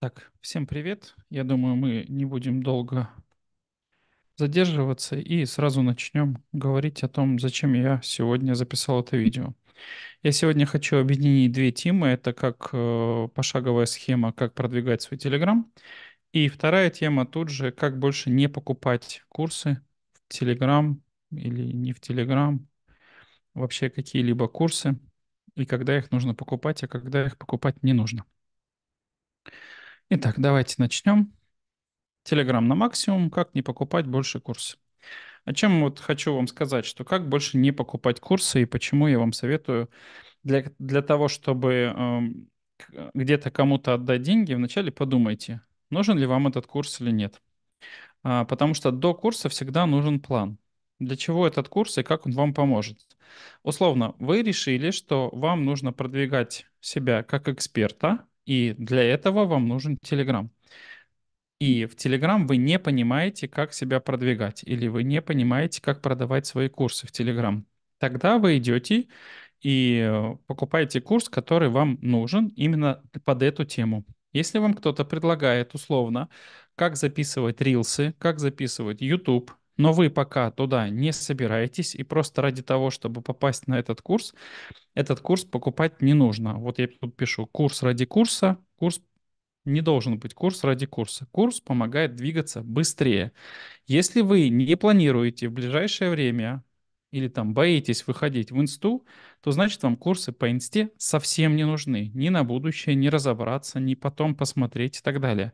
Так, всем привет. Я думаю, мы не будем долго задерживаться и сразу начнем говорить о том, зачем я сегодня записал это видео. Я сегодня хочу объединить две темы. Это как э, пошаговая схема, как продвигать свой Telegram. И вторая тема тут же, как больше не покупать курсы в Telegram или не в Telegram, вообще какие-либо курсы, и когда их нужно покупать, а когда их покупать не нужно. Итак, давайте начнем. Телеграм на максимум, как не покупать больше курсы. О а чем вот хочу вам сказать, что как больше не покупать курсы и почему я вам советую для, для того, чтобы э, где-то кому-то отдать деньги, вначале подумайте, нужен ли вам этот курс или нет. А, потому что до курса всегда нужен план. Для чего этот курс и как он вам поможет? Условно, вы решили, что вам нужно продвигать себя как эксперта, и для этого вам нужен Telegram. И в Telegram вы не понимаете, как себя продвигать, или вы не понимаете, как продавать свои курсы в Telegram. Тогда вы идете и э, покупаете курс, который вам нужен именно под эту тему. Если вам кто-то предлагает условно, как записывать рилсы, как записывать YouTube, но вы пока туда не собираетесь, и просто ради того, чтобы попасть на этот курс, этот курс покупать не нужно. Вот я тут пишу курс ради курса, курс не должен быть курс ради курса. Курс помогает двигаться быстрее. Если вы не планируете в ближайшее время или там боитесь выходить в инсту, то значит вам курсы по инсте совсем не нужны. Ни на будущее, ни разобраться, ни потом посмотреть и так далее.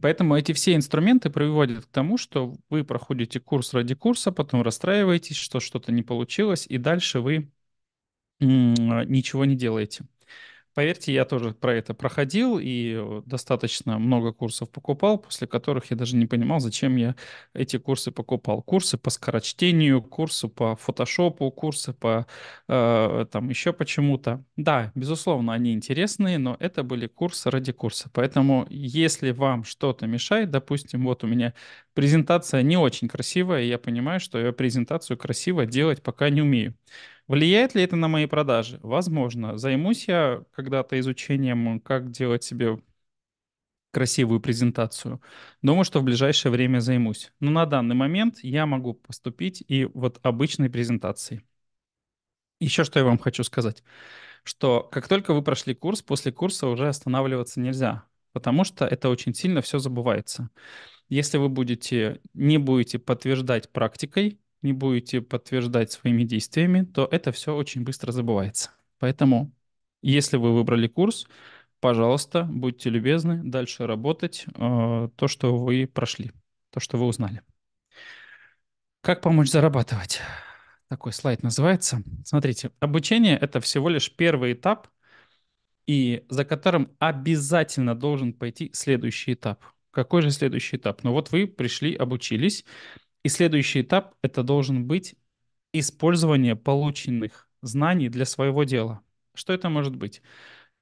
Поэтому эти все инструменты приводят к тому, что вы проходите курс ради курса, потом расстраиваетесь, что что-то не получилось, и дальше вы ничего не делаете. Поверьте, я тоже про это проходил и э, достаточно много курсов покупал, после которых я даже не понимал, зачем я эти курсы покупал. Курсы по скорочтению, курсы по фотошопу, курсы по э, там еще почему-то. Да, безусловно, они интересные, но это были курсы ради курса. Поэтому, если вам что-то мешает, допустим, вот у меня презентация не очень красивая, и я понимаю, что я презентацию красиво делать пока не умею. Влияет ли это на мои продажи? Возможно. Займусь я когда-то изучением, как делать себе красивую презентацию. Думаю, что в ближайшее время займусь. Но на данный момент я могу поступить и вот обычной презентацией. Еще что я вам хочу сказать, что как только вы прошли курс, после курса уже останавливаться нельзя, потому что это очень сильно все забывается. Если вы будете, не будете подтверждать практикой, не будете подтверждать своими действиями, то это все очень быстро забывается. Поэтому, если вы выбрали курс, пожалуйста, будьте любезны дальше работать э, то, что вы прошли, то, что вы узнали. Как помочь зарабатывать? Такой слайд называется. Смотрите, обучение – это всего лишь первый этап, и за которым обязательно должен пойти следующий этап. Какой же следующий этап? Ну вот вы пришли, обучились, и следующий этап – это должен быть использование полученных знаний для своего дела. Что это может быть?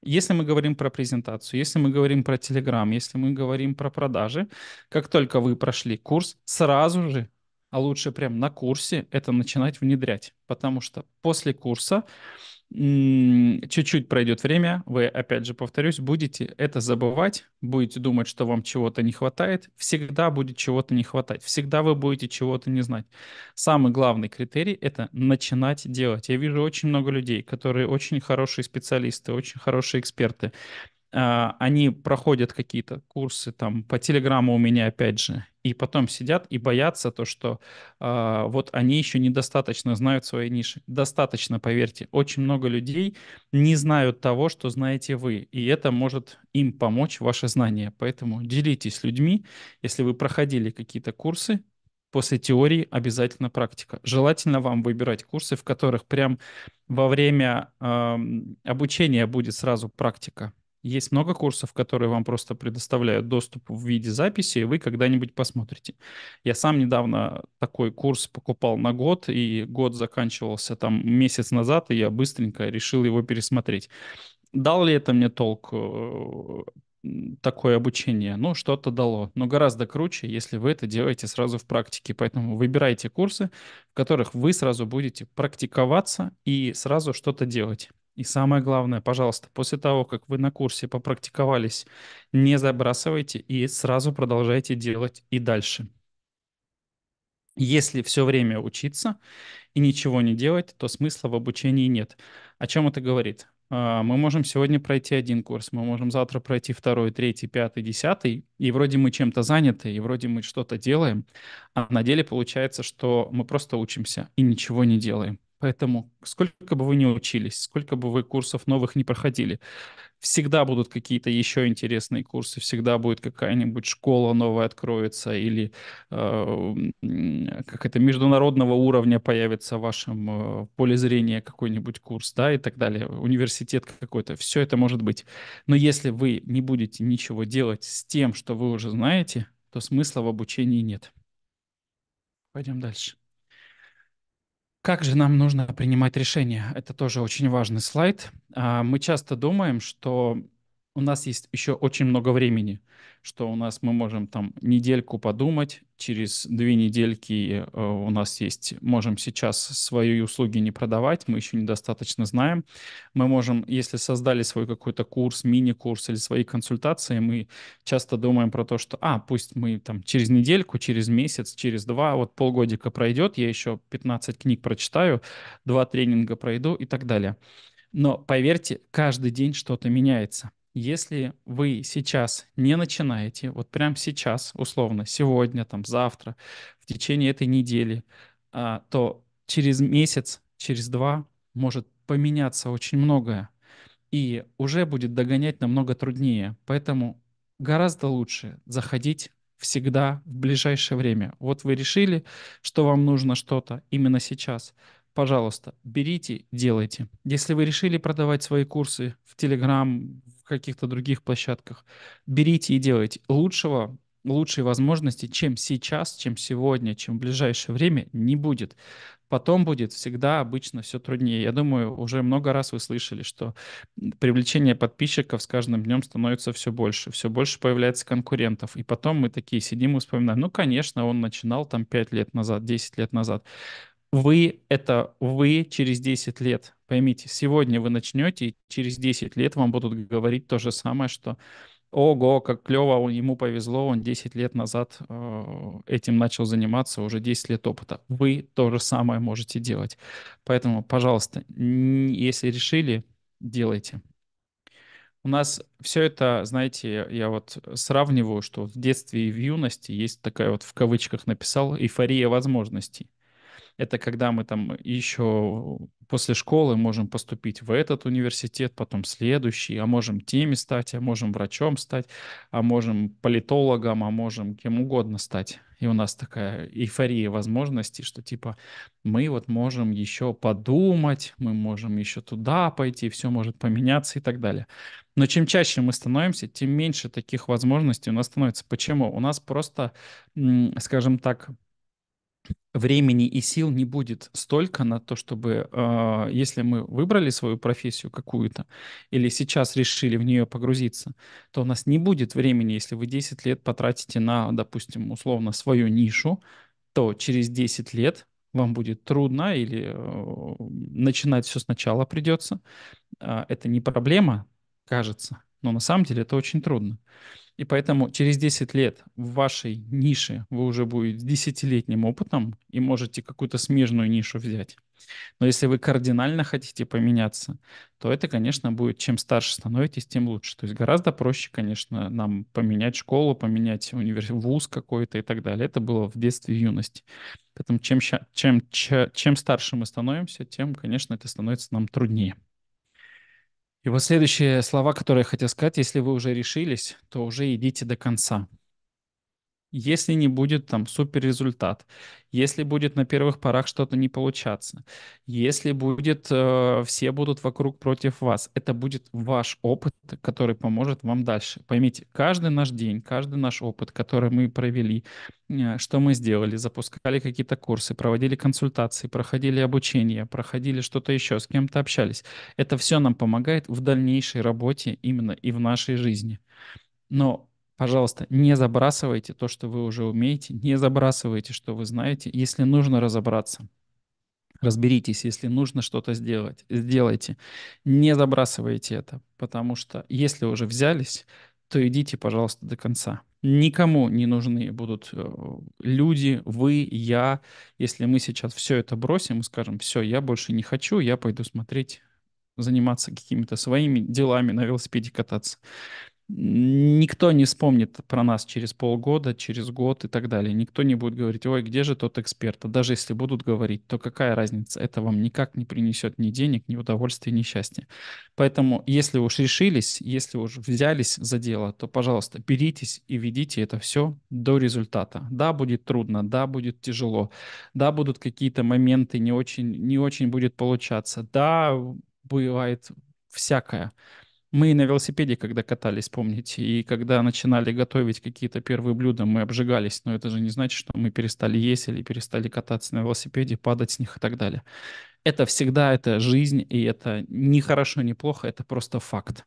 Если мы говорим про презентацию, если мы говорим про Telegram, если мы говорим про продажи, как только вы прошли курс, сразу же, а лучше прям на курсе, это начинать внедрять. Потому что после курса чуть-чуть пройдет время, вы, опять же, повторюсь, будете это забывать, будете думать, что вам чего-то не хватает, всегда будет чего-то не хватать, всегда вы будете чего-то не знать. Самый главный критерий – это начинать делать. Я вижу очень много людей, которые очень хорошие специалисты, очень хорошие эксперты, а, они проходят какие-то курсы там по телеграмму у меня опять же, и потом сидят и боятся то, что э, вот они еще недостаточно знают свои ниши. Достаточно, поверьте, очень много людей не знают того, что знаете вы, и это может им помочь ваше знание. Поэтому делитесь с людьми, если вы проходили какие-то курсы, после теории обязательно практика. Желательно вам выбирать курсы, в которых прям во время э, обучения будет сразу практика. Есть много курсов, которые вам просто предоставляют доступ в виде записи, и вы когда-нибудь посмотрите. Я сам недавно такой курс покупал на год, и год заканчивался там месяц назад, и я быстренько решил его пересмотреть. Дал ли это мне толк? Э, такое обучение, ну, что-то дало. Но гораздо круче, если вы это делаете сразу в практике. Поэтому выбирайте курсы, в которых вы сразу будете практиковаться и сразу что-то делать. И самое главное, пожалуйста, после того, как вы на курсе попрактиковались, не забрасывайте и сразу продолжайте делать и дальше. Если все время учиться и ничего не делать, то смысла в обучении нет. О чем это говорит? А, мы можем сегодня пройти один курс, мы можем завтра пройти второй, третий, пятый, десятый, и вроде мы чем-то заняты, и вроде мы что-то делаем, а на деле получается, что мы просто учимся и ничего не делаем. Поэтому сколько бы вы ни учились, сколько бы вы курсов новых не проходили, всегда будут какие-то еще интересные курсы, всегда будет какая-нибудь школа новая откроется или э, а, как это международного уровня появится в вашем э, поле зрения какой-нибудь курс, да, и так далее, университет какой-то, все это может быть. Но если вы не будете ничего делать с тем, что вы уже знаете, то смысла в обучении нет. Пойдем дальше. Как же нам нужно принимать решения? Это тоже очень важный слайд. А, мы часто думаем, что у нас есть еще очень много времени, что у нас мы можем там недельку подумать, через две недельки э, у нас есть, можем сейчас свои услуги не продавать, мы еще недостаточно знаем. Мы можем, если создали свой какой-то курс, мини-курс или свои консультации, мы часто думаем про то, что, а, пусть мы там через недельку, через месяц, через два, вот полгодика пройдет, я еще 15 книг прочитаю, два тренинга пройду и так далее. Но поверьте, каждый день что-то меняется – если вы сейчас не начинаете, вот прямо сейчас, условно, сегодня, там, завтра, в течение этой недели, а, то через месяц, через два может поменяться очень многое, и уже будет догонять намного труднее. Поэтому гораздо лучше заходить всегда в ближайшее время. Вот вы решили, что вам нужно что-то именно сейчас пожалуйста, берите, делайте. Если вы решили продавать свои курсы в Telegram, в каких-то других площадках. Берите и делайте. Лучшего, лучшей возможности, чем сейчас, чем сегодня, чем в ближайшее время, не будет. Потом будет всегда обычно все труднее. Я думаю, уже много раз вы слышали, что привлечение подписчиков с каждым днем становится все больше, все больше появляется конкурентов. И потом мы такие сидим и вспоминаем, ну, конечно, он начинал там 5 лет назад, 10 лет назад. Вы — это вы через 10 лет. Поймите, сегодня вы начнете, и через 10 лет вам будут говорить то же самое, что ого, как клево, ему повезло, он 10 лет назад э, этим начал заниматься, уже 10 лет опыта. Вы то же самое можете делать. Поэтому, пожалуйста, если решили, делайте. У нас все это, знаете, я вот сравниваю, что в детстве и в юности есть такая вот в кавычках написал эйфория возможностей. Это когда мы там еще после школы можем поступить в этот университет, потом следующий, а можем теми стать, а можем врачом стать, а можем политологом, а можем кем угодно стать. И у нас такая эйфория возможностей, что типа мы вот можем еще подумать, мы можем еще туда пойти, все может поменяться и так далее. Но чем чаще мы становимся, тем меньше таких возможностей у нас становится. Почему? У нас просто, скажем так, времени и сил не будет столько на то, чтобы, э, если мы выбрали свою профессию какую-то или сейчас решили в нее погрузиться, то у нас не будет времени, если вы 10 лет потратите на, допустим, условно свою нишу, то через 10 лет вам будет трудно или э, начинать все сначала придется. Э, это не проблема, кажется, но на самом деле это очень трудно. Э, и поэтому через 10 лет в вашей нише вы уже будете с десятилетним опытом и можете какую-то смежную нишу взять. Но если вы кардинально хотите поменяться, то это, конечно, будет чем старше становитесь, тем лучше. То есть гораздо проще, конечно, нам поменять школу, поменять универс... вуз какой-то и так далее. Это было в детстве, в юности. Поэтому чем, чем, чем старше мы становимся, тем, конечно, это становится нам труднее. И вот следующие слова, которые я хотел сказать, если вы уже решились, то уже идите до конца если не будет там супер результат, если будет на первых порах что-то не получаться, если будет э, все будут вокруг против вас, это будет ваш опыт, который поможет вам дальше. Поймите, каждый наш день, каждый наш опыт, который мы провели, э, что мы сделали, запускали какие-то курсы, проводили консультации, проходили обучение, проходили что-то еще, с кем-то общались, это все нам помогает в дальнейшей работе именно и в нашей жизни. Но Пожалуйста, не забрасывайте то, что вы уже умеете, не забрасывайте, что вы знаете. Если нужно разобраться, разберитесь. Если нужно что-то сделать, сделайте. Не забрасывайте это, потому что если уже взялись, то идите, пожалуйста, до конца. Никому не нужны будут э, люди, вы, я. Если мы сейчас все это бросим и скажем, все, я больше не хочу, я пойду смотреть, заниматься какими-то своими делами, на велосипеде кататься. Никто не вспомнит про нас через полгода, через год и так далее. Никто не будет говорить, ой, где же тот эксперт? А даже если будут говорить, то какая разница? Это вам никак не принесет ни денег, ни удовольствия, ни счастья. Поэтому, если уж решились, если уж взялись за дело, то, пожалуйста, беритесь и ведите это все до результата. Да, будет трудно, да, будет тяжело, да, будут какие-то моменты, не очень, не очень будет получаться, да, бывает всякое. Мы и на велосипеде, когда катались, помните, и когда начинали готовить какие-то первые блюда, мы обжигались, но это же не значит, что мы перестали есть или перестали кататься на велосипеде, падать с них и так далее. Это всегда, это жизнь, и это не хорошо, не плохо, это просто факт.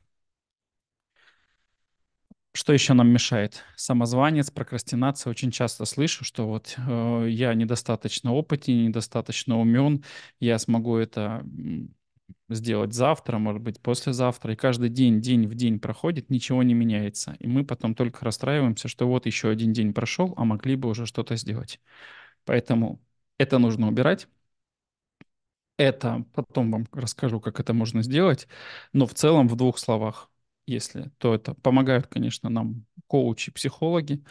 Что еще нам мешает? Самозванец, прокрастинация. Очень часто слышу, что вот э, я недостаточно опытен, недостаточно умен, я смогу это сделать завтра, может быть, послезавтра. И каждый день, день в день проходит, ничего не меняется. И мы потом только расстраиваемся, что вот еще один день прошел, а могли бы уже что-то сделать. Поэтому это нужно убирать. Это потом вам расскажу, как это можно сделать. Но в целом в двух словах, если, то это помогают, конечно, нам коучи, психологи.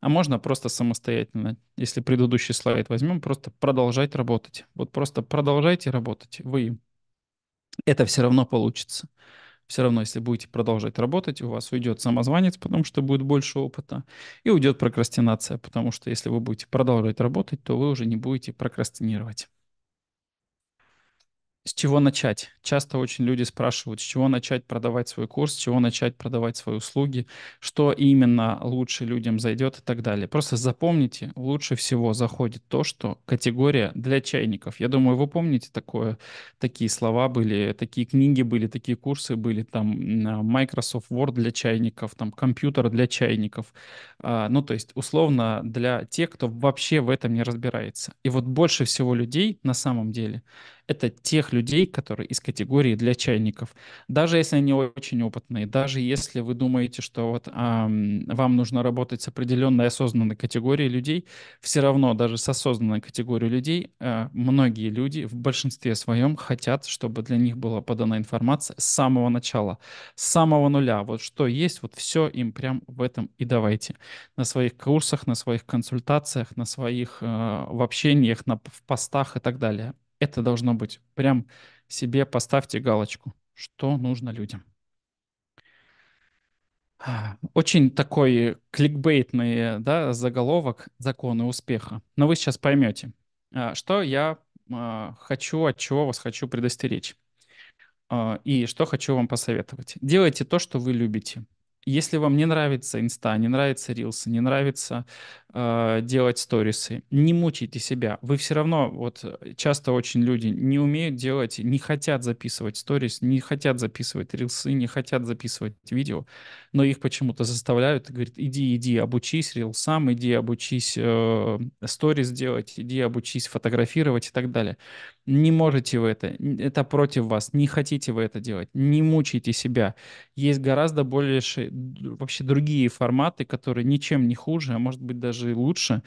А можно просто самостоятельно, если предыдущий слайд возьмем, просто продолжать работать. Вот просто продолжайте работать. Вы это все равно получится. Все равно, если будете продолжать работать, у вас уйдет самозванец, потому что будет больше опыта, и уйдет прокрастинация, потому что если вы будете продолжать работать, то вы уже не будете прокрастинировать с чего начать? Часто очень люди спрашивают, с чего начать продавать свой курс, с чего начать продавать свои услуги, что именно лучше людям зайдет и так далее. Просто запомните, лучше всего заходит то, что категория для чайников. Я думаю, вы помните такое, такие слова были, такие книги были, такие курсы были, там Microsoft Word для чайников, там компьютер для чайников. А, ну, то есть, условно, для тех, кто вообще в этом не разбирается. И вот больше всего людей на самом деле это тех людей, которые из категории для чайников. Даже если они очень опытные, даже если вы думаете, что вот эм, вам нужно работать с определенной осознанной категорией людей, все равно даже с осознанной категорией людей э, многие люди в большинстве своем хотят, чтобы для них была подана информация с самого начала, с самого нуля. Вот что есть, вот все им прям в этом и давайте. На своих курсах, на своих консультациях, на своих э, в общениях, на, в постах и так далее. Это должно быть. Прям себе поставьте галочку, что нужно людям. А, очень такой кликбейтный да, заголовок «Законы успеха». Но вы сейчас поймете, а, что я а, хочу, от чего вас хочу предостеречь. И что хочу вам посоветовать. Делайте то, что вы любите. Если вам не нравится инста, не нравится рилсы, не нравится Э, делать сторисы. Не мучайте себя. Вы все равно, вот часто очень люди не умеют делать, не хотят записывать сторис, не хотят записывать рилсы, не хотят записывать видео, но их почему-то заставляют и говорят, иди, иди, обучись рилсам, иди, обучись э, сторис э, делать, иди, обучись фотографировать и так далее. Не можете вы это, это против вас, не хотите вы это делать, не мучайте себя. Есть гораздо больше вообще другие форматы, которые ничем не хуже, а может быть даже же лучше.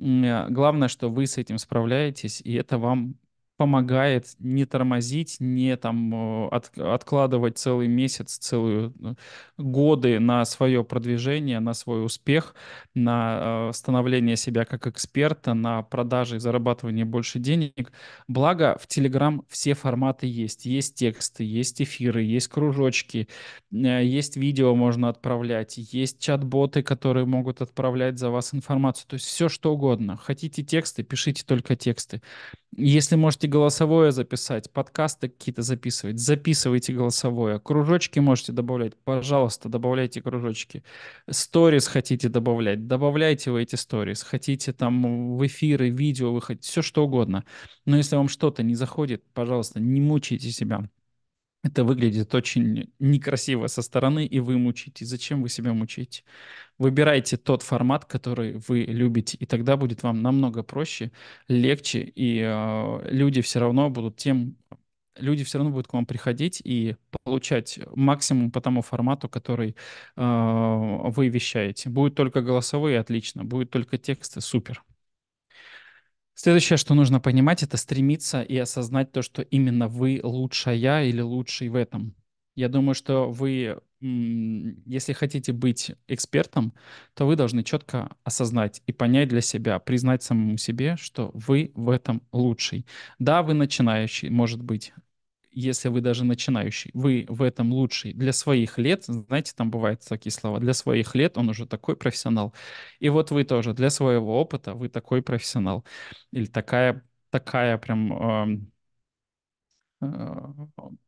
Э, главное, что вы с этим справляетесь, и это вам помогает не тормозить, не там э, от, откладывать целый месяц, целые э, годы на свое продвижение, на свой успех, на э, становление себя как эксперта, на продажи и зарабатывание больше денег. Благо в Telegram все форматы есть. Есть тексты, есть эфиры, есть кружочки, э, есть видео можно отправлять, есть чат-боты, которые могут отправлять за вас информацию. То есть все что угодно. Хотите тексты, пишите только тексты. Если можете голосовое записать, подкасты какие-то записывать, записывайте голосовое. Кружочки можете добавлять, пожалуйста, добавляйте кружочки. Сторис хотите добавлять, добавляйте вы эти сторис. Хотите там в эфиры, видео выходить, все что угодно. Но если вам что-то не заходит, пожалуйста, не мучайте себя. Это выглядит очень некрасиво со стороны, и вы мучите. Зачем вы себя мучаете? Выбирайте тот формат, который вы любите, и тогда будет вам намного проще, легче, и э, люди все равно будут тем, люди все равно будут к вам приходить и получать максимум по тому формату, который э, вы вещаете. Будет только голосовые, отлично, будет только тексты, супер. Следующее, что нужно понимать, это стремиться и осознать то, что именно вы лучшая или лучший в этом. Я думаю, что вы, если хотите быть экспертом, то вы должны четко осознать и понять для себя, признать самому себе, что вы в этом лучший. Да, вы начинающий, может быть, если вы даже начинающий, вы в этом лучший для своих лет, знаете, там бывают такие слова, для своих лет он уже такой профессионал. И вот вы тоже, для своего опыта вы такой профессионал или такая, такая прям Э,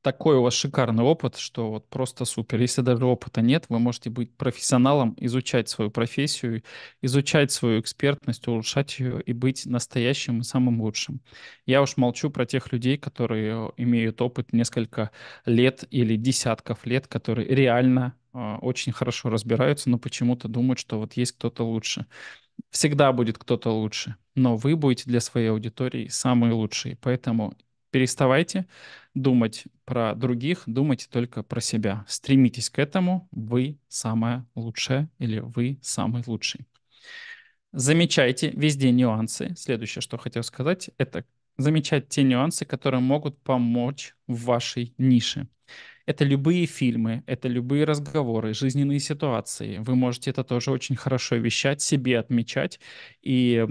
такой у вас шикарный опыт, что вот просто супер. Если даже опыта нет, вы можете быть профессионалом, изучать свою профессию, изучать свою экспертность, улучшать ее и быть настоящим и самым лучшим. Я уж молчу про тех людей, которые э, имеют опыт несколько лет или десятков лет, которые реально э, очень хорошо разбираются, но почему-то думают, что вот есть кто-то лучше. Всегда будет кто-то лучше, но вы будете для своей аудитории самые лучшие. Поэтому переставайте думать про других, думайте только про себя. Стремитесь к этому. Вы самое лучшее или вы самый лучший. Замечайте везде нюансы. Следующее, что хотел сказать, это замечать те нюансы, которые могут помочь в вашей нише. Это любые фильмы, это любые разговоры, жизненные ситуации. Вы можете это тоже очень хорошо вещать, себе отмечать и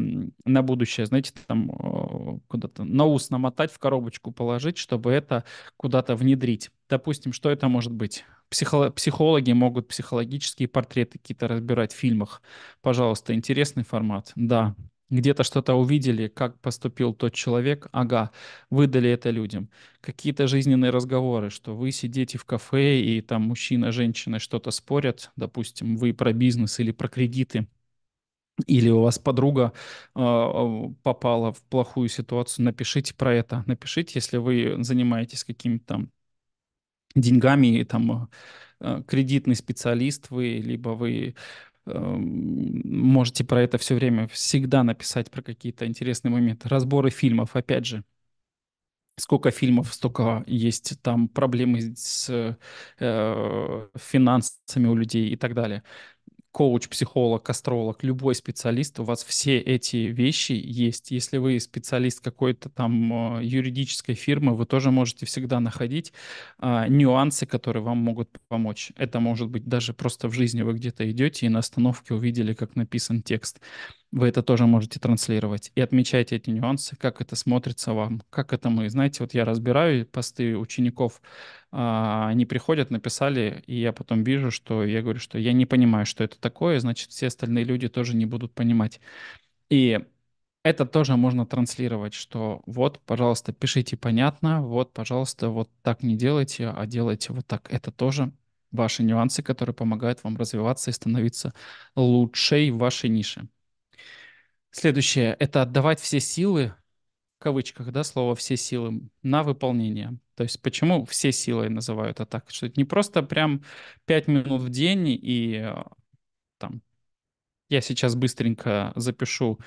на будущее, знаете, там куда-то на ус намотать, в коробочку положить, чтобы это куда-то внедрить. Допустим, что это может быть? психологи могут психологические портреты какие-то разбирать в фильмах. Пожалуйста, интересный формат. Да, где-то что-то увидели, как поступил тот человек, ага, выдали это людям. Какие-то жизненные разговоры, что вы сидите в кафе, и там мужчина, женщина что-то спорят, допустим, вы про бизнес или про кредиты, или у вас подруга э, попала в плохую ситуацию, напишите про это. Напишите, если вы занимаетесь какими-то деньгами и там, а, кредитный специалист вы, либо вы Эм, можете про это все время всегда написать про какие-то интересные моменты. Разборы фильмов, опять же, сколько фильмов, столько есть там проблемы с э, финансами у людей и так далее коуч, психолог, астролог, любой специалист, у вас все эти вещи есть. Если вы специалист какой-то там э, юридической фирмы, вы тоже можете всегда находить а, нюансы, которые вам могут помочь. Это может быть даже просто в жизни вы где-то идете и на остановке увидели, как написан текст вы это тоже можете транслировать. И отмечайте эти нюансы, как это смотрится вам, как это мы. Знаете, вот я разбираю посты учеников, а, они приходят, написали, и я потом вижу, что я говорю, что я не понимаю, что это такое, значит, все остальные люди тоже не будут понимать. И это тоже можно транслировать, что вот, пожалуйста, пишите понятно, вот, пожалуйста, вот так не делайте, а делайте вот так. Это тоже ваши нюансы, которые помогают вам развиваться и становиться лучшей в вашей нише. Следующее – это отдавать все силы, в кавычках, да, слово «все силы» на выполнение. То есть почему все силы называют это а так? Что это не просто прям 5 минут в день и а, там я сейчас быстренько запишу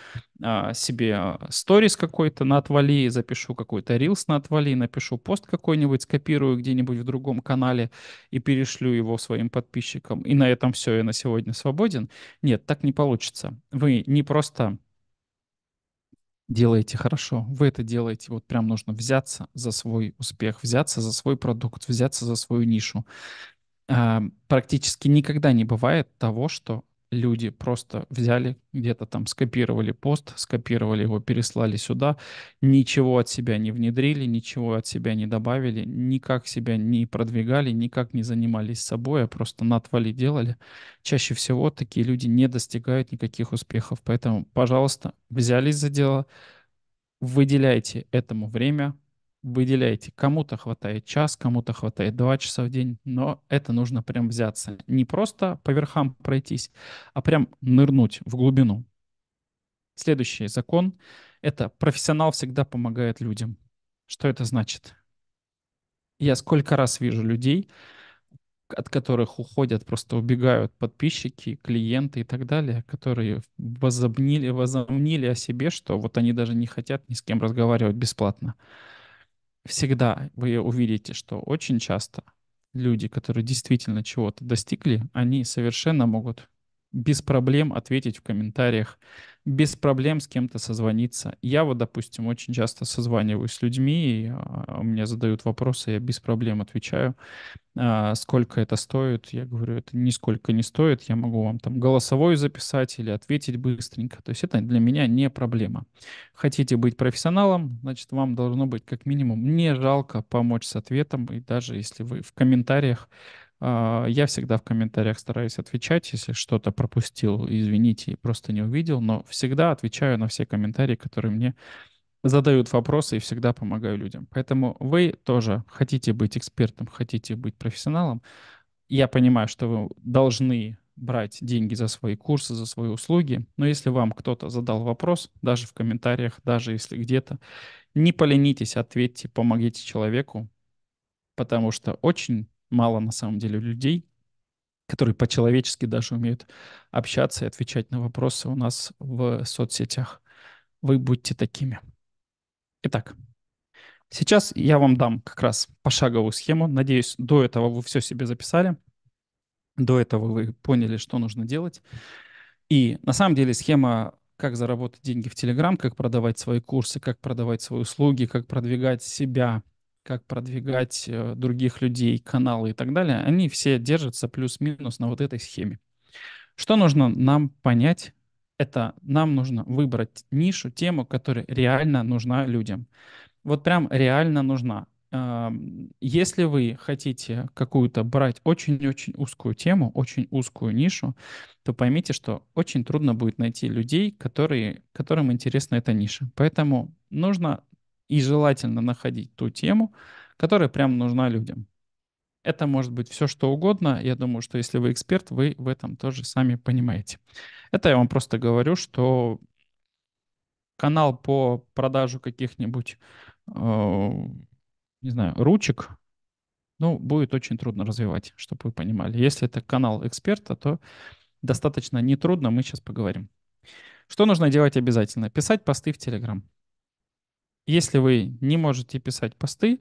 а, себе сторис какой-то на отвали, запишу какой-то рилс на отвали, напишу пост какой-нибудь, скопирую где-нибудь в другом канале и перешлю его своим подписчикам. И на этом все, я на сегодня свободен. Нет, так не получится. Вы не просто делаете хорошо, вы это делаете, вот прям нужно взяться за свой успех, взяться за свой продукт, взяться за свою нишу. Практически никогда не бывает того, что люди просто взяли, где-то там скопировали пост, скопировали его, переслали сюда, ничего от себя не внедрили, ничего от себя не добавили, никак себя не продвигали, никак не занимались собой, а просто на отвале делали. Чаще всего такие люди не достигают никаких успехов. Поэтому, пожалуйста, взялись за дело, выделяйте этому время, выделяйте. Кому-то хватает час, кому-то хватает два часа в день, но это нужно прям взяться. Не просто по верхам пройтись, а прям нырнуть в глубину. Следующий закон – это профессионал всегда помогает людям. Что это значит? Я сколько раз вижу людей, от которых уходят, просто убегают подписчики, клиенты и так далее, которые возомнили, возомнили о себе, что вот они даже не хотят ни с кем разговаривать бесплатно всегда вы увидите, что очень часто люди, которые действительно чего-то достигли, они совершенно могут без проблем ответить в комментариях, без проблем с кем-то созвониться. Я вот, допустим, очень часто созваниваюсь с людьми, и а, а, мне задают вопросы, я без проблем отвечаю. А, сколько это стоит? Я говорю, это нисколько не стоит, я могу вам там голосовой записать или ответить быстренько. То есть это для меня не проблема. Хотите быть профессионалом, значит, вам должно быть как минимум не жалко помочь с ответом, и даже если вы в комментариях а, я всегда в комментариях стараюсь отвечать, если что-то пропустил, извините, просто не увидел, но всегда отвечаю на все комментарии, которые мне задают вопросы и всегда помогаю людям. Поэтому вы тоже хотите быть экспертом, хотите быть профессионалом. Я понимаю, что вы должны брать деньги за свои курсы, за свои услуги, но если вам кто-то задал вопрос, даже в комментариях, даже если где-то, не поленитесь, ответьте, помогите человеку, потому что очень мало на самом деле людей, которые по-человечески даже умеют общаться и отвечать на вопросы у нас в соцсетях. Вы будьте такими. Итак, сейчас я вам дам как раз пошаговую схему. Надеюсь, до этого вы все себе записали. До этого вы поняли, что нужно делать. И на самом деле схема как заработать деньги в Телеграм, как продавать свои курсы, как продавать свои услуги, как продвигать себя как продвигать э, других людей, каналы и так далее, они все держатся плюс-минус на вот этой схеме. Что нужно нам понять? Это нам нужно выбрать нишу, тему, которая реально нужна людям. Вот прям реально нужна. Эм, если вы хотите какую-то брать очень-очень узкую тему, очень узкую нишу, то поймите, что очень трудно будет найти людей, которые, которым интересна эта ниша. Поэтому нужно и желательно находить ту тему, которая прям нужна людям. Это может быть все, что угодно. Я думаю, что если вы эксперт, вы в этом тоже сами понимаете. Это я вам просто говорю, что канал по продажу каких-нибудь, э, не знаю, ручек, ну, будет очень трудно развивать, чтобы вы понимали. Если это канал эксперта, то достаточно нетрудно, мы сейчас поговорим. Что нужно делать обязательно? Писать посты в Телеграм. Если вы не можете писать посты,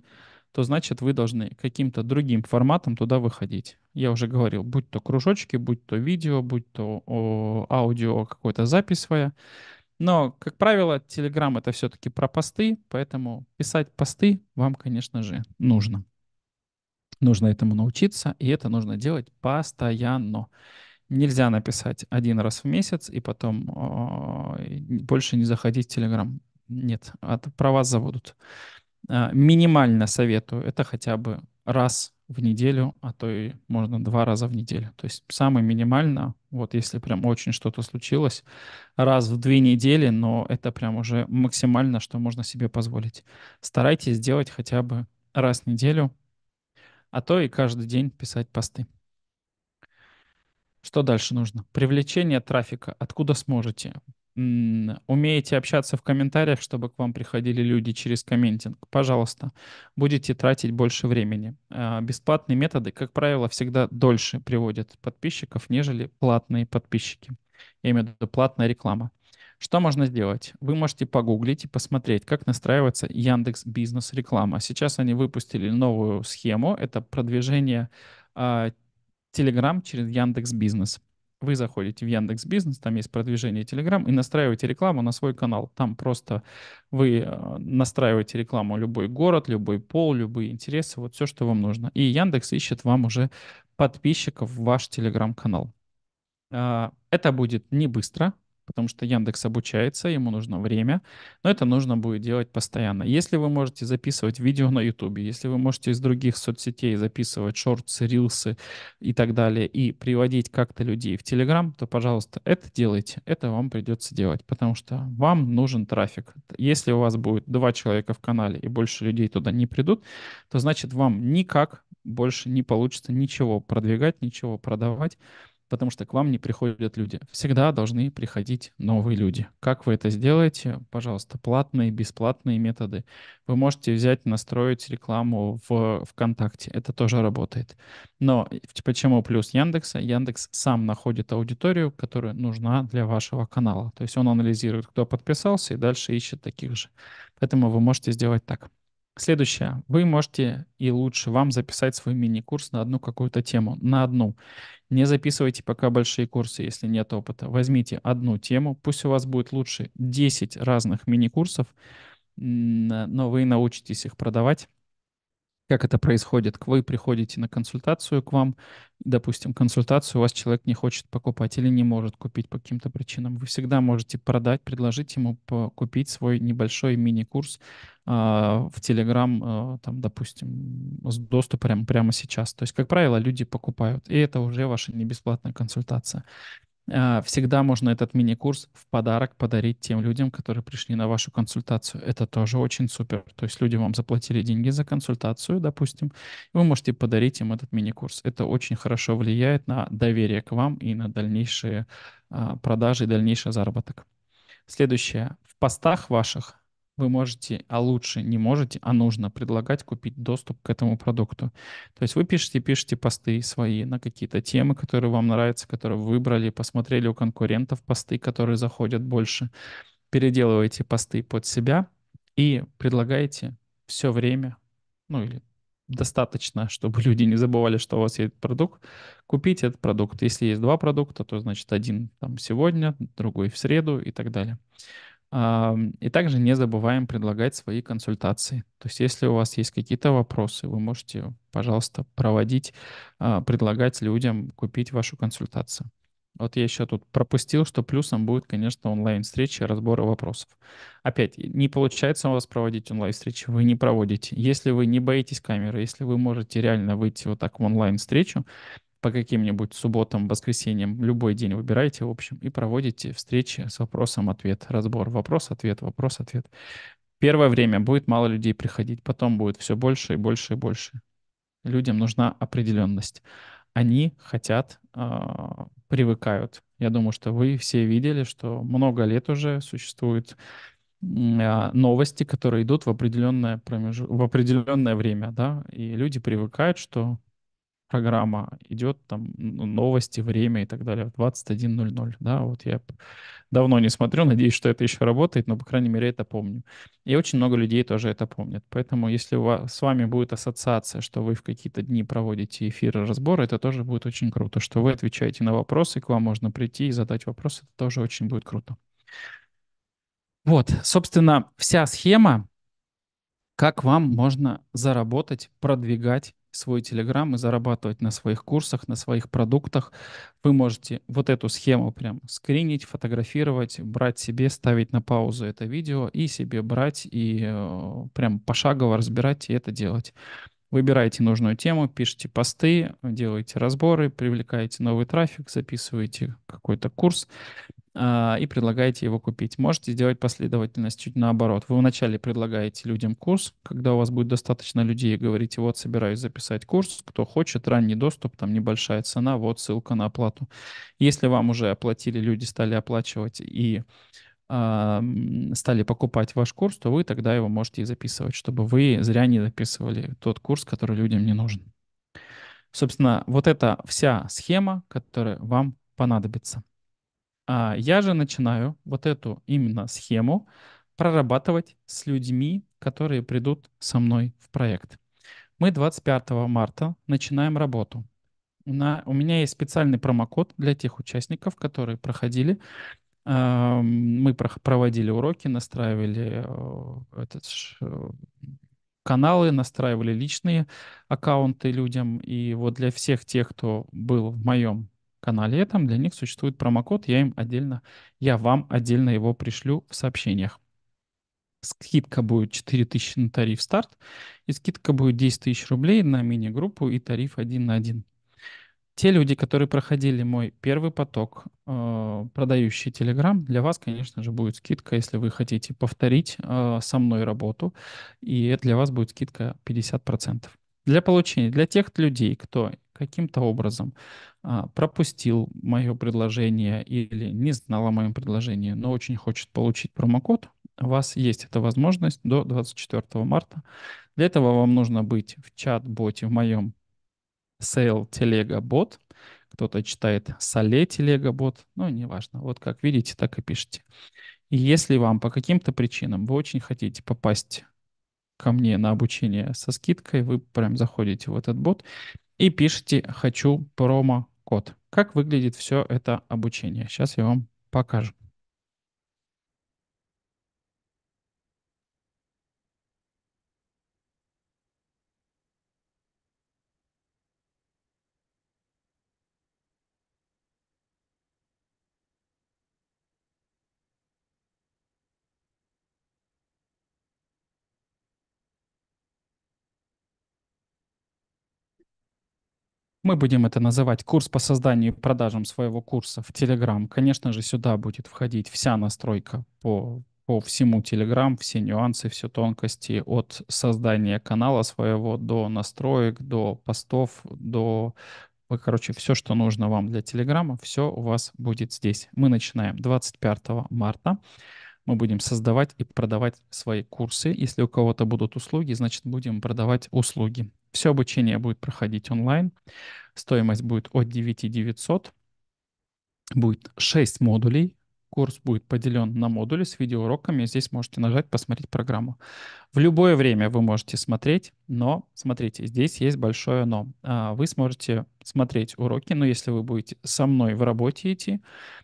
то значит вы должны каким-то другим форматом туда выходить. Я уже говорил, будь то кружочки, будь то видео, будь то о, аудио, какой-то запись своя. Но, как правило, Telegram это все-таки про посты, поэтому писать посты вам, конечно же, нужно. Нужно этому научиться, и это нужно делать постоянно. Нельзя написать один раз в месяц и потом э, больше не заходить в Telegram. Нет, от, про вас забудут. А, минимально советую. Это хотя бы раз в неделю, а то и можно два раза в неделю. То есть самое минимально, вот если прям очень что-то случилось, раз в две недели, но это прям уже максимально, что можно себе позволить. Старайтесь делать хотя бы раз в неделю, а то и каждый день писать посты. Что дальше нужно? Привлечение трафика. Откуда сможете? умеете общаться в комментариях, чтобы к вам приходили люди через комментинг, пожалуйста, будете тратить больше времени. А, бесплатные методы, как правило, всегда дольше приводят подписчиков, нежели платные подписчики. Я имею в виду платная реклама. Что можно сделать? Вы можете погуглить и посмотреть, как настраивается Яндекс Бизнес реклама. Сейчас они выпустили новую схему. Это продвижение э, Telegram через Яндекс Бизнес вы заходите в Яндекс Бизнес, там есть продвижение Telegram, и настраиваете рекламу на свой канал. Там просто вы э, настраиваете рекламу любой город, любой пол, любые интересы, вот все, что вам нужно. И Яндекс ищет вам уже подписчиков в ваш Телеграм канал а, Это будет не быстро, потому что Яндекс обучается, ему нужно время, но это нужно будет делать постоянно. Если вы можете записывать видео на YouTube, если вы можете из других соцсетей записывать шорты, рилсы и так далее, и приводить как-то людей в Telegram, то, пожалуйста, это делайте. Это вам придется делать, потому что вам нужен трафик. Если у вас будет два человека в канале и больше людей туда не придут, то значит вам никак больше не получится ничего продвигать, ничего продавать, потому что к вам не приходят люди. Всегда должны приходить новые люди. Как вы это сделаете? Пожалуйста, платные, бесплатные методы. Вы можете взять, настроить рекламу в ВКонтакте. Это тоже работает. Но типа, почему плюс Яндекса? Яндекс сам находит аудиторию, которая нужна для вашего канала. То есть он анализирует, кто подписался, и дальше ищет таких же. Поэтому вы можете сделать так. Следующее. Вы можете и лучше вам записать свой мини-курс на одну какую-то тему. На одну. Не записывайте пока большие курсы, если нет опыта. Возьмите одну тему. Пусть у вас будет лучше 10 разных мини-курсов, но вы научитесь их продавать как это происходит? Вы приходите на консультацию к вам, допустим, консультацию у вас человек не хочет покупать или не может купить по каким-то причинам. Вы всегда можете продать, предложить ему купить свой небольшой мини-курс э, в Telegram, э, там, допустим, с доступом прямо, прямо сейчас. То есть, как правило, люди покупают, и это уже ваша не бесплатная консультация. А, всегда можно этот мини-курс в подарок подарить тем людям, которые пришли на вашу консультацию. Это тоже очень супер. То есть люди вам заплатили деньги за консультацию, допустим, и вы можете подарить им этот мини-курс. Это очень хорошо влияет на доверие к вам и на дальнейшие а, продажи, дальнейший заработок. Следующее. В постах ваших вы можете, а лучше не можете, а нужно предлагать купить доступ к этому продукту. То есть вы пишете, пишете посты свои на какие-то темы, которые вам нравятся, которые вы выбрали, посмотрели у конкурентов посты, которые заходят больше, переделываете посты под себя и предлагаете все время, ну или достаточно, чтобы люди не забывали, что у вас есть продукт, купить этот продукт. Если есть два продукта, то значит один там сегодня, другой в среду и так далее. И также не забываем предлагать свои консультации. То есть если у вас есть какие-то вопросы, вы можете, пожалуйста, проводить, а, предлагать людям купить вашу консультацию. Вот я еще тут пропустил, что плюсом будет, конечно, онлайн-встречи, разборы вопросов. Опять, не получается у вас проводить онлайн-встречи, вы не проводите. Если вы не боитесь камеры, если вы можете реально выйти вот так в онлайн-встречу, по каким-нибудь субботам, воскресеньям, любой день выбираете, в общем, и проводите встречи с вопросом-ответ, разбор вопрос-ответ, вопрос-ответ. Первое время будет мало людей приходить, потом будет все больше и больше и больше. Людям нужна определенность. Они хотят, э, привыкают. Я думаю, что вы все видели, что много лет уже существует а, новости, которые идут в определенное, промеж... в определенное время, да, и люди привыкают, что программа идет, там ну, новости, время и так далее, в 21.00, да, вот я давно не смотрю, надеюсь, что это еще работает, но, по крайней мере, это помню. И очень много людей тоже это помнят, поэтому если у вас, с вами будет ассоциация, что вы в какие-то дни проводите эфиры, разбора это тоже будет очень круто, что вы отвечаете на вопросы, к вам можно прийти и задать вопрос, это тоже очень будет круто. Вот, собственно, вся схема, как вам можно заработать, продвигать свой Телеграм и зарабатывать на своих курсах, на своих продуктах. Вы можете вот эту схему прям скринить, фотографировать, брать себе, ставить на паузу это видео и себе брать и э, прям пошагово разбирать и это делать. Выбираете нужную тему, пишите посты, делаете разборы, привлекаете новый трафик, записываете какой-то курс а, и предлагаете его купить. Можете сделать последовательность чуть наоборот. Вы вначале предлагаете людям курс, когда у вас будет достаточно людей, говорите, вот собираюсь записать курс, кто хочет, ранний доступ, там небольшая цена, вот ссылка на оплату. Если вам уже оплатили, люди стали оплачивать и а, стали покупать ваш курс, то вы тогда его можете и записывать, чтобы вы зря не записывали тот курс, который людям не нужен. Собственно, вот это вся схема, которая вам понадобится. А я же начинаю вот эту именно схему прорабатывать с людьми, которые придут со мной в проект. Мы 25 марта начинаем работу. На, у меня есть специальный промокод для тех участников, которые проходили. А, мы проводили уроки, настраивали э, этот э, каналы, настраивали личные аккаунты людям. И вот для всех тех, кто был в моем канале этом для них существует промокод, я им отдельно, я вам отдельно его пришлю в сообщениях. Скидка будет 4000 на тариф старт, и скидка будет 10 тысяч рублей на мини-группу и тариф один на один. Те люди, которые проходили мой первый поток, э, продающий Telegram, для вас, конечно же, будет скидка, если вы хотите повторить э, со мной работу, и это для вас будет скидка 50%. Для получения, для тех людей, кто каким-то образом а, пропустил мое предложение или не знал о моем предложении, но очень хочет получить промокод, у вас есть эта возможность до 24 марта. Для этого вам нужно быть в чат-боте в моем Sale Телега bot. Кто-то читает Сале Телега бот, ну, неважно. Вот как видите, так и пишите. И если вам по каким-то причинам вы очень хотите попасть ко мне на обучение со скидкой, вы прям заходите в этот бот и пишите «хочу промо-код». Как выглядит все это обучение? Сейчас я вам покажу. Мы будем это называть курс по созданию и продажам своего курса в Telegram. Конечно же, сюда будет входить вся настройка по, по всему Telegram, все нюансы, все тонкости от создания канала своего до настроек, до постов, до... Короче, все, что нужно вам для Телеграма, все у вас будет здесь. Мы начинаем 25 марта мы будем создавать и продавать свои курсы. Если у кого-то будут услуги, значит, будем продавать услуги. Все обучение будет проходить онлайн. Стоимость будет от 9 900. Будет 6 модулей. Курс будет поделен на модули с видеоуроками. Здесь можете нажать «Посмотреть программу». В любое время вы можете смотреть, но, смотрите, здесь есть большое «но». А, вы сможете смотреть уроки, но если вы будете со мной в работе идти,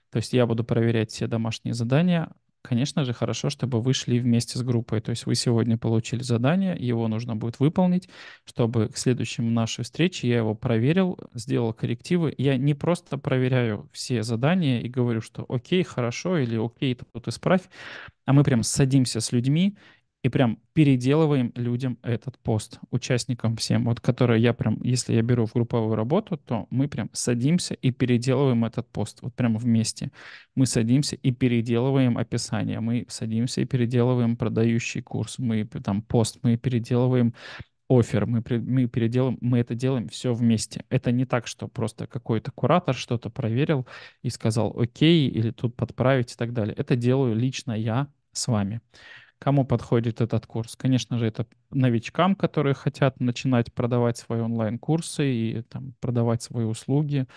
то есть я буду проверять все домашние задания, конечно же, хорошо, чтобы вы шли вместе с группой. То есть вы сегодня получили задание, его нужно будет выполнить, чтобы к следующему нашей встрече я его проверил, сделал коррективы. Я не просто проверяю все задания и говорю, что окей, хорошо, или окей, тут исправь, а мы прям садимся с людьми и прям переделываем людям этот пост, участникам всем, вот которые я прям, если я беру в групповую работу, то мы прям садимся и переделываем этот пост, вот прямо вместе. Мы садимся и переделываем описание, мы садимся и переделываем продающий курс, мы там пост, мы переделываем офер, мы, мы переделаем, мы это делаем все вместе. Это не так, что просто какой-то куратор что-то проверил и сказал окей, или тут подправить и так далее. Это делаю лично я с вами. Кому подходит этот курс? Конечно же, это новичкам, которые хотят начинать продавать свои онлайн-курсы и там, продавать свои услуги.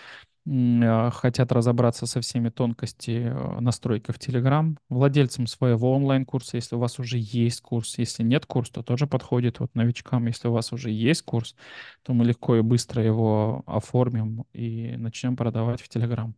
Э, хотят разобраться со всеми тонкостями э, настройки в Telegram, владельцам своего онлайн-курса, если у вас уже есть курс, если нет курса, то тоже подходит вот новичкам, если у вас уже есть курс, то мы легко и быстро его оформим и начнем продавать в Telegram.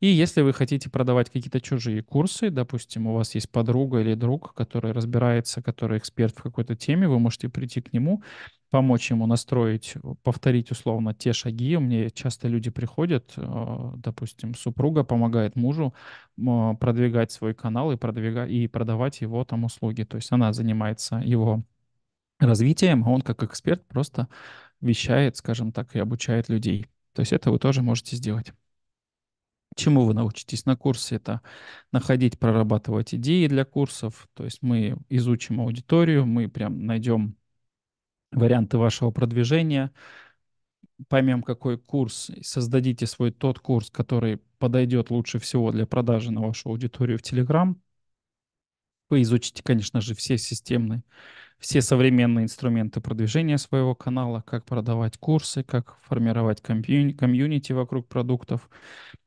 И если вы хотите продавать какие-то чужие курсы, допустим, у вас есть подруга или друг, который разбирается, который эксперт в какой-то теме, вы можете прийти к нему, помочь ему настроить, повторить условно те шаги. Мне часто люди приходят, а, допустим, супруга помогает мужу а, продвигать свой канал и, продвигать, и продавать его там услуги. То есть она занимается его развитием, а он как эксперт просто вещает, скажем так, и обучает людей. То есть это вы тоже можете сделать. Чему вы научитесь на курсе? Это находить, прорабатывать идеи для курсов. То есть мы изучим аудиторию, мы прям найдем варианты вашего продвижения, поймем, какой курс, создадите свой тот курс, который подойдет лучше всего для продажи на вашу аудиторию в Telegram. Вы изучите, конечно же, все системные все современные инструменты продвижения своего канала, как продавать курсы, как формировать комьюнити вокруг продуктов,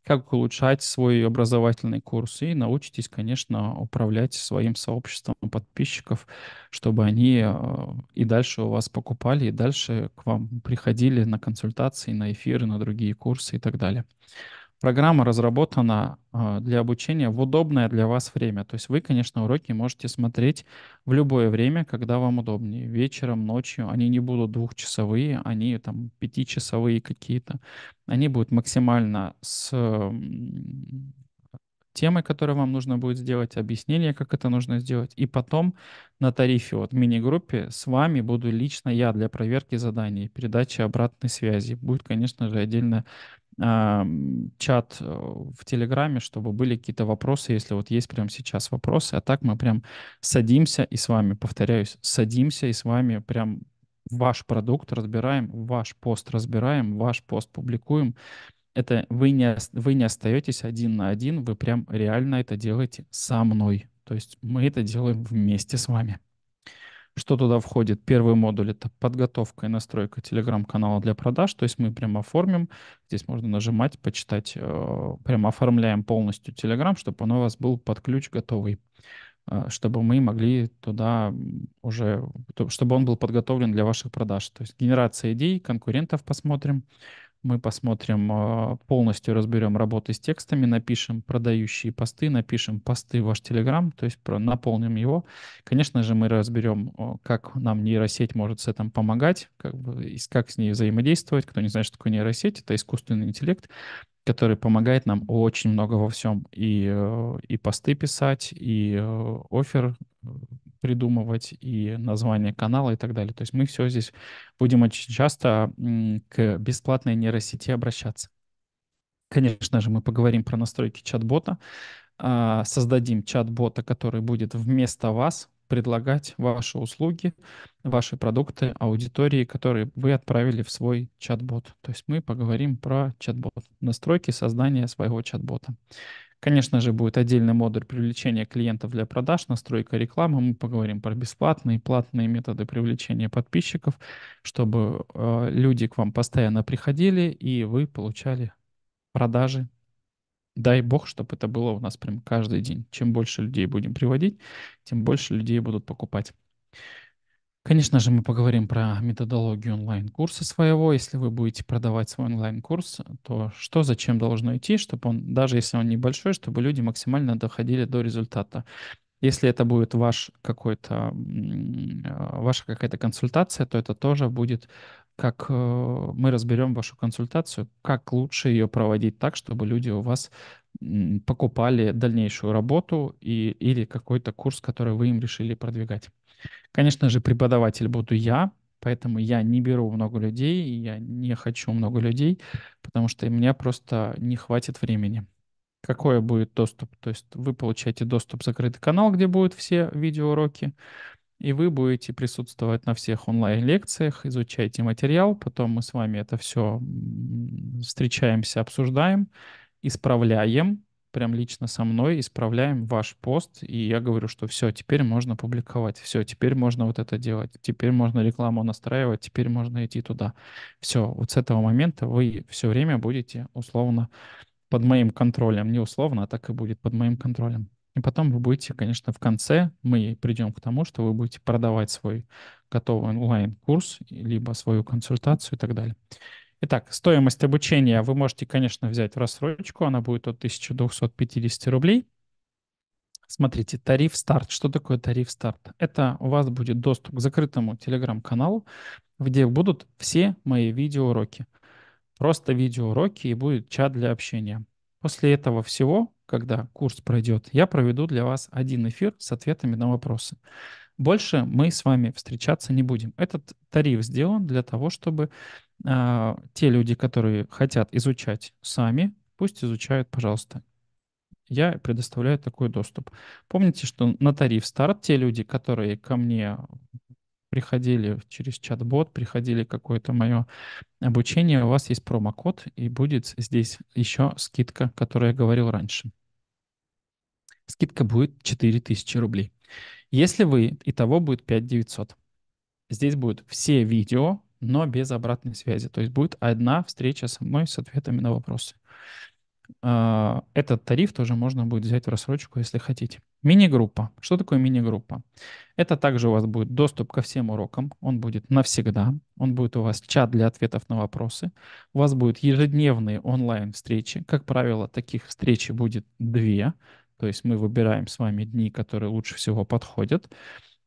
как улучшать свой образовательный курс и научитесь, конечно, управлять своим сообществом подписчиков, чтобы они э, и дальше у вас покупали, и дальше к вам приходили на консультации, на эфиры, на другие курсы и так далее. Программа разработана а, для обучения в удобное для вас время. То есть вы, конечно, уроки можете смотреть в любое время, когда вам удобнее. Вечером, ночью. Они не будут двухчасовые, они там пятичасовые какие-то. Они будут максимально с темой, которые вам нужно будет сделать, объяснение, как это нужно сделать. И потом на тарифе вот мини-группе с вами буду лично я для проверки заданий, передачи обратной связи. Будет, конечно же, отдельно чат э, в Телеграме, чтобы были какие-то вопросы, если вот есть прямо сейчас вопросы. А так мы прям садимся и с вами, повторяюсь, садимся и с вами прям ваш продукт разбираем, ваш пост разбираем, ваш пост публикуем. Это вы не, вы не остаетесь один на один, вы прям реально это делаете со мной. То есть мы это делаем вместе с вами. Что туда входит? Первый модуль — это подготовка и настройка телеграм-канала для продаж. То есть мы прямо оформим. Здесь можно нажимать, почитать. Э, прям оформляем полностью телеграм, чтобы он у вас был под ключ готовый э, чтобы мы могли туда уже, чтобы он был подготовлен для ваших продаж. То есть генерация идей, конкурентов посмотрим, мы посмотрим, а, полностью разберем работы с текстами, напишем продающие посты, напишем посты в ваш Telegram, то есть наполним его. Конечно же, мы разберем, а, как нам нейросеть может с этим помогать, как, бы, как с ней взаимодействовать. Кто не знает, что такое нейросеть, это искусственный интеллект, который помогает нам очень много во всем. И, а, и посты писать, и офер придумывать и название канала и так далее. То есть мы все здесь будем очень часто к бесплатной нейросети обращаться. Конечно же, мы поговорим про настройки чат-бота, а, создадим чат-бота, который будет вместо вас предлагать ваши услуги, ваши продукты аудитории, которые вы отправили в свой чат-бот. То есть мы поговорим про чат-бот, настройки создания своего чат-бота. Конечно же, будет отдельный модуль привлечения клиентов для продаж, настройка рекламы. Мы поговорим про бесплатные и платные методы привлечения подписчиков, чтобы э, люди к вам постоянно приходили и вы получали продажи. Дай бог, чтобы это было у нас прям каждый день. Чем больше людей будем приводить, тем больше людей будут покупать. Конечно же, мы поговорим про методологию онлайн-курса своего. Если вы будете продавать свой онлайн-курс, то что, зачем должно идти, чтобы он, даже если он небольшой, чтобы люди максимально доходили до результата. Если это будет ваш какой-то, а, ваша какая-то консультация, то это тоже будет, как э, мы разберем вашу консультацию, как лучше ее проводить так, чтобы люди у вас покупали дальнейшую работу и, или какой-то курс, который вы им решили продвигать. Конечно же, преподаватель буду я, поэтому я не беру много людей, я не хочу много людей, потому что у меня просто не хватит времени. Какой будет доступ? То есть вы получаете доступ в закрытый канал, где будут все видеоуроки, и вы будете присутствовать на всех онлайн-лекциях, изучаете материал, потом мы с вами это все встречаемся, обсуждаем, исправляем, прям лично со мной, исправляем ваш пост, и я говорю, что все, теперь можно публиковать, все, теперь можно вот это делать, теперь можно рекламу настраивать, теперь можно идти туда. Все, вот с этого момента вы все время будете условно под моим контролем, не условно, а так и будет под моим контролем. И потом вы будете, конечно, в конце мы придем к тому, что вы будете продавать свой готовый онлайн-курс, либо свою консультацию и так далее. Итак, стоимость обучения вы можете, конечно, взять в рассрочку. Она будет от 1250 рублей. Смотрите, тариф старт. Что такое тариф старт? Это у вас будет доступ к закрытому телеграм-каналу, где будут все мои видеоуроки. Просто видеоуроки и будет чат для общения. После этого всего, когда курс пройдет, я проведу для вас один эфир с ответами на вопросы больше мы с вами встречаться не будем. Этот тариф сделан для того, чтобы э, те люди, которые хотят изучать сами, пусть изучают, пожалуйста. Я предоставляю такой доступ. Помните, что на тариф старт те люди, которые ко мне приходили через чат-бот, приходили какое-то мое обучение, у вас есть промокод, и будет здесь еще скидка, которую я говорил раньше. Скидка будет 4000 рублей. Если вы, итого будет 5900. Здесь будут все видео, но без обратной связи. То есть будет одна встреча со мной с ответами на вопросы. А, этот тариф тоже можно будет взять в рассрочку, если хотите. Мини-группа. Что такое мини-группа? Это также у вас будет доступ ко всем урокам. Он будет навсегда. Он будет у вас чат для ответов на вопросы. У вас будут ежедневные онлайн-встречи. Как правило, таких встреч будет две. То есть мы выбираем с вами дни, которые лучше всего подходят.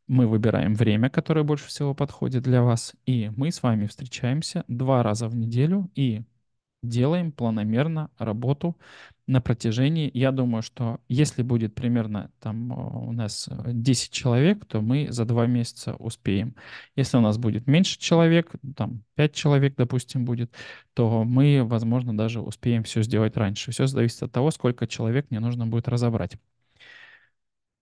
Мы выбираем время, которое больше всего подходит для вас. И мы с вами встречаемся два раза в неделю и делаем планомерно работу на протяжении, я думаю, что если будет примерно там э, у нас 10 э, человек, то мы за 2 месяца успеем. Если у нас будет меньше человек, там 5 человек, допустим, будет, то мы, возможно, даже успеем все сделать раньше. Все зависит от того, сколько человек мне нужно будет разобрать.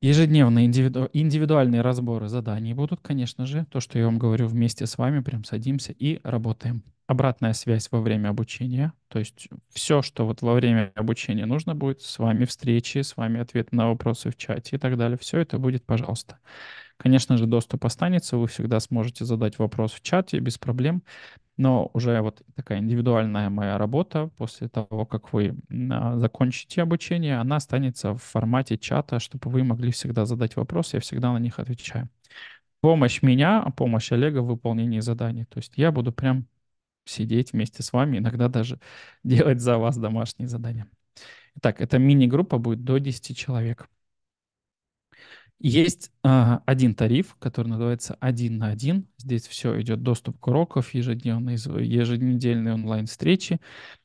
Ежедневные индивиду... индивидуальные разборы заданий будут, конечно же, то, что я вам говорю, вместе с вами прям садимся и работаем. Обратная связь во время обучения, то есть все, что вот во время обучения нужно будет, с вами встречи, с вами ответы на вопросы в чате и так далее, все это будет, пожалуйста. Конечно же, доступ останется, вы всегда сможете задать вопрос в чате без проблем, но уже вот такая индивидуальная моя работа после того, как вы а, закончите обучение, она останется в формате чата, чтобы вы могли всегда задать вопрос, я всегда на них отвечаю. Помощь меня, а помощь Олега в выполнении заданий. То есть я буду прям сидеть вместе с вами, иногда даже делать за вас домашние задания. Итак, эта мини-группа будет до 10 человек. Есть э, один тариф, который называется «Один на один». Здесь все идет доступ к уроков, ежедневные, еженедельные онлайн-встречи.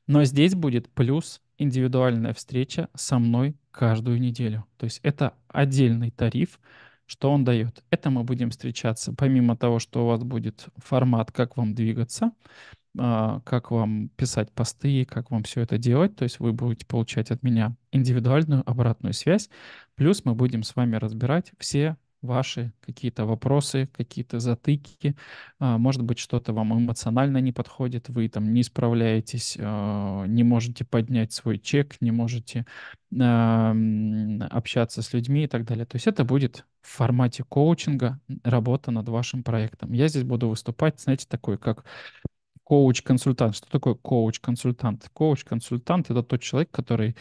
Но здесь будет плюс индивидуальная встреча со мной каждую неделю. То есть это отдельный тариф, что он дает. Это мы будем встречаться, помимо того, что у вас будет формат, как вам двигаться, а, как вам писать посты, как вам все это делать. То есть вы будете получать от меня индивидуальную обратную связь. Плюс мы будем с вами разбирать все ваши какие-то вопросы, какие-то затыки. А, может быть, что-то вам эмоционально не подходит, вы там не справляетесь, а, не можете поднять свой чек, не можете а, общаться с людьми и так далее. То есть это будет в формате коучинга работа над вашим проектом. Я здесь буду выступать, знаете, такой как коуч-консультант. Что такое коуч-консультант? Коуч-консультант — это тот человек, который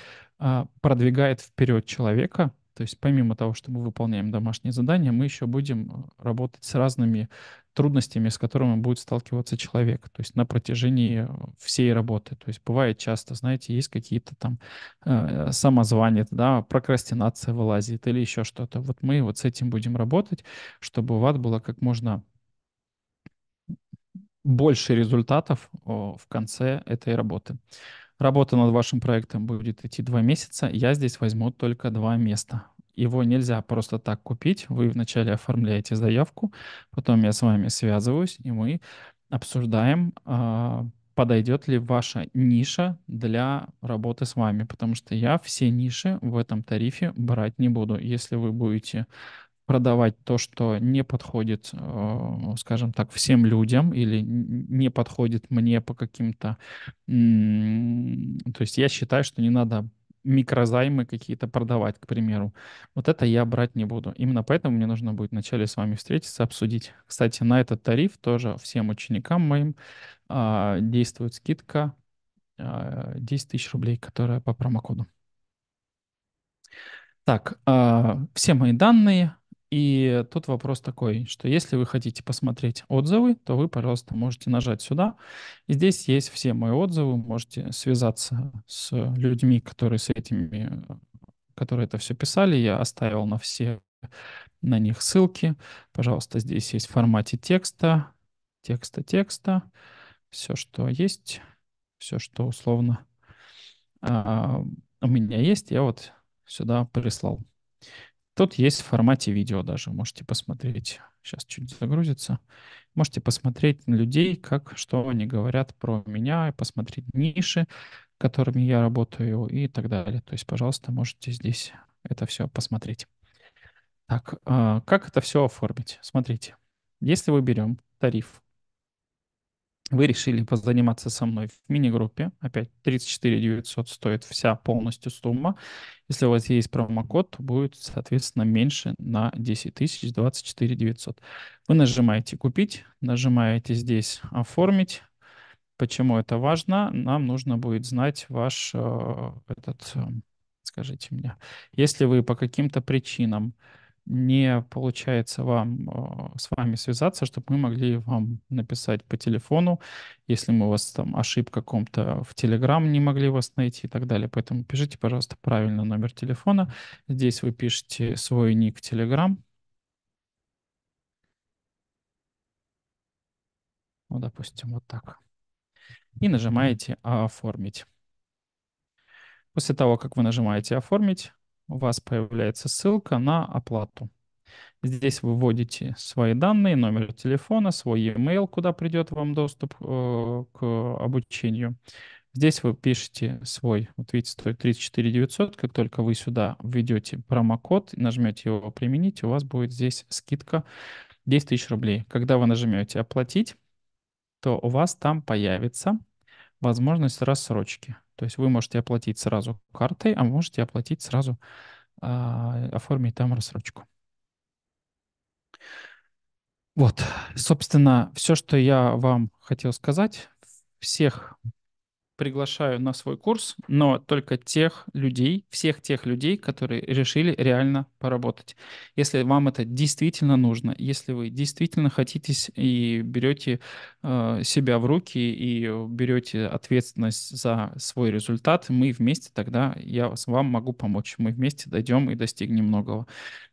продвигает вперед человека — то есть помимо того, что мы выполняем домашние задания, мы еще будем э, работать с разными трудностями, с которыми будет сталкиваться человек, то есть на протяжении э, всей работы. То есть бывает часто, знаете, есть какие-то там э, э самозванец, да, прокрастинация вылазит или еще что-то. Вот мы вот с этим будем работать, чтобы у вас было как можно больше результатов в конце этой работы. Работа над вашим проектом будет идти два месяца. Я здесь возьму только два места. Его нельзя просто так купить. Вы вначале оформляете заявку, потом я с вами связываюсь, и мы обсуждаем, а, подойдет ли ваша ниша для работы с вами, потому что я все ниши в этом тарифе брать не буду. Если вы будете продавать то, что не подходит, э, скажем так, всем людям или не подходит мне по каким-то... То есть я считаю, что не надо микрозаймы какие-то продавать, к примеру. Вот это я брать не буду. Именно поэтому мне нужно будет вначале с вами встретиться, обсудить. Кстати, на этот тариф тоже всем ученикам моим а, действует скидка а, 10 тысяч рублей, которая по промокоду. Так, а, все мои данные, и тут вопрос такой, что если вы хотите посмотреть отзывы, то вы, пожалуйста, можете нажать сюда. И здесь есть все мои отзывы, можете связаться с людьми, которые с этими, которые это все писали. Я оставил на все на них ссылки. Пожалуйста, здесь есть в формате текста, текста, текста. Все, что есть, все, что условно а, у меня есть, я вот сюда прислал. Тут есть в формате видео даже, можете посмотреть. Сейчас чуть загрузится. Можете посмотреть на людей, как, что они говорят про меня, и посмотреть ниши, которыми я работаю и так далее. То есть, пожалуйста, можете здесь это все посмотреть. Так, а, как это все оформить? Смотрите, если мы берем тариф вы решили позаниматься со мной в мини-группе. Опять 34 900 стоит вся полностью сумма. Если у вас есть промокод, то будет, соответственно, меньше на 10 тысяч 24 900. Вы нажимаете «Купить», нажимаете здесь «Оформить». Почему это важно? Нам нужно будет знать ваш э, этот... Эм, скажите мне. Если вы по каким-то причинам не получается вам а, с вами связаться, чтобы мы могли вам написать по телефону, если мы у вас там ошибка каком-то в Telegram не могли вас найти и так далее. Поэтому пишите, пожалуйста, правильно номер телефона. Здесь вы пишете свой ник в Telegram. Ну, допустим, вот так. И нажимаете «Оформить». После того, как вы нажимаете «Оформить», у вас появляется ссылка на оплату. Здесь вы вводите свои данные, номер телефона, свой e-mail, куда придет вам доступ э, к обучению. Здесь вы пишете свой, вот видите, стоит 34 900. Как только вы сюда введете промокод, нажмете его «Применить», у вас будет здесь скидка 10 тысяч рублей. Когда вы нажмете «Оплатить», то у вас там появится возможность рассрочки. То есть вы можете оплатить сразу картой, а можете оплатить сразу, э, оформить там рассрочку. Вот, собственно, все, что я вам хотел сказать. Всех приглашаю на свой курс, но только тех людей, всех тех людей, которые решили реально поработать. Если вам это действительно нужно, если вы действительно хотите и берете э, себя в руки и берете ответственность за свой результат, мы вместе тогда, я вам могу помочь. Мы вместе дойдем и достигнем многого.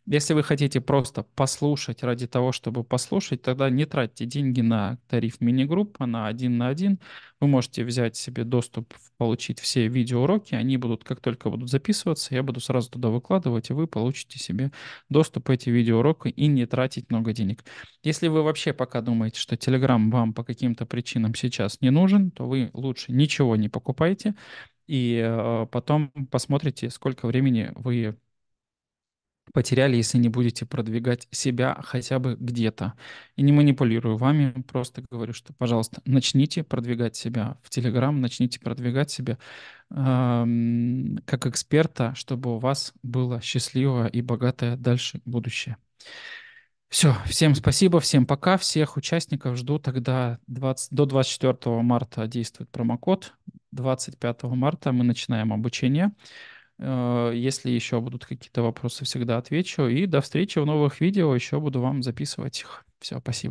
Если вы хотите просто послушать ради того, чтобы послушать, тогда не тратьте деньги на тариф мини-группа, на один на один. Вы можете взять себе доступ, получить все видеоуроки. Они будут, как только будут записываться, я буду сразу туда выкладывать, и вы получите себе доступ к эти видеоуроки и не тратить много денег. Если вы вообще пока думаете, что Telegram вам по каким-то причинам сейчас не нужен, то вы лучше ничего не покупайте, и э, потом посмотрите, сколько времени вы потеряли, если не будете продвигать себя хотя бы где-то. И не манипулирую вами, просто говорю, что, пожалуйста, начните продвигать себя в Телеграм, начните продвигать себя э, как эксперта, чтобы у вас было счастливое и богатое дальше будущее. Все, всем спасибо, всем пока, всех участников жду тогда 20, до 24 марта действует промокод, 25 марта мы начинаем обучение. Э, если еще будут какие-то вопросы, всегда отвечу. И до встречи в новых видео. Еще буду вам записывать их. Все, спасибо.